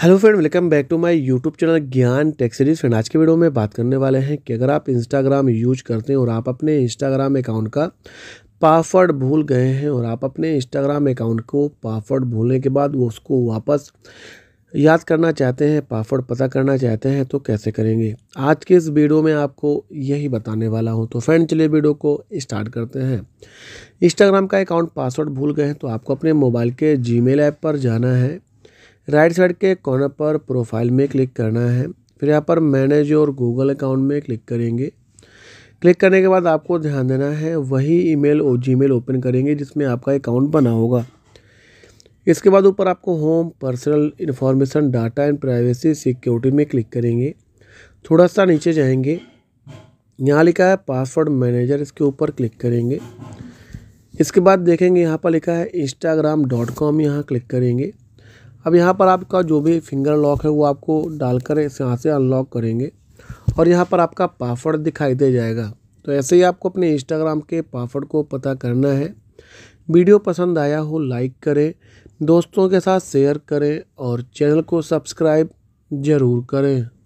hello friend welcome back to my YouTube channel Gyan tech series friend आज के video में बात करने वाले हैं कि अगर आप इंस्टाग्राम यूज करते हैं और आप अपने इंस्टाग्राम अकाउंट का पासवर्ड भूल गए हैं और आप अपने इंस्टाग्राम अकाउंट को पासवर्ड भूलने के बाद वो उसको वापस याद करना चाहते हैं पासवर्ड पता करना चाहते हैं तो कैसे करेंगे आज के इस वीडियो में आपको यही बताने वाला हूं तो फ्रेंड चलिए वीडियो को स्टार्ट करते हैं इंस्टाग्राम का अकाउंट पासवर्ड भूल गए हैं तो आपको अपने मोबाइल के जीमेल ऐप पर जाना है राइट साइड के कॉर्नर पर प्रोफाइल में क्लिक करना है फिर यहाँ पर मैनेज और गूगल अकाउंट में क्लिक करेंगे क्लिक करने के बाद आपको ध्यान देना है वही ईमेल और जीमेल ओपन करेंगे जिसमें आपका अकाउंट बना होगा इसके बाद ऊपर आपको home personal information data and privacy security में क्लिक करेंगे थोड़ा सा नीचे जाएंगे यहाँ लिखा है पासवर्ड मैनेजर इसके ऊपर क्लिक करेंगे इसके बाद देखेंगे यहाँ पर लिखा है इंस्टाग्राम डॉट कॉम यहाँ क्लिक करेंगे अब यहाँ पर आपका जो भी फिंगर लॉक है वो आपको डालकर यहाँ से अनलॉक करेंगे और यहाँ पर आपका पासवर्ड दिखाई दे जाएगा तो ऐसे ही आपको अपने इंस्टाग्राम के पासवर्ड को पता करना है वीडियो पसंद आया हो लाइक करें दोस्तों के साथ शेयर करें और चैनल को सब्सक्राइब ज़रूर करें